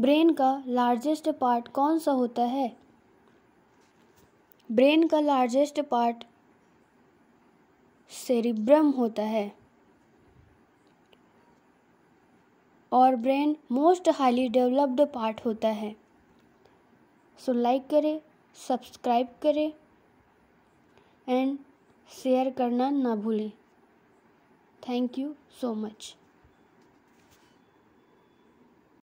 brain का largest part कौन सा होता है ब्रेन का लार्जेस्ट पार्ट सेरिब्रम होता है और brain most highly developed part होता है सो लाइक करें सब्सक्राइब करें एंड शेयर करना ना भूलें थैंक यू सो मच